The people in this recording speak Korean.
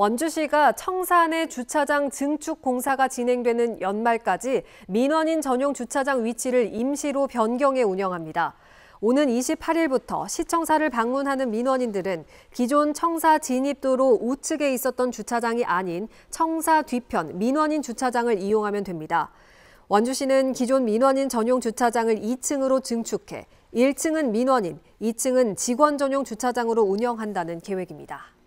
원주시가 청산의 주차장 증축 공사가 진행되는 연말까지 민원인 전용 주차장 위치를 임시로 변경해 운영합니다. 오는 28일부터 시청사를 방문하는 민원인들은 기존 청사 진입도로 우측에 있었던 주차장이 아닌 청사 뒤편 민원인 주차장을 이용하면 됩니다. 원주시는 기존 민원인 전용 주차장을 2층으로 증축해 1층은 민원인, 2층은 직원 전용 주차장으로 운영한다는 계획입니다.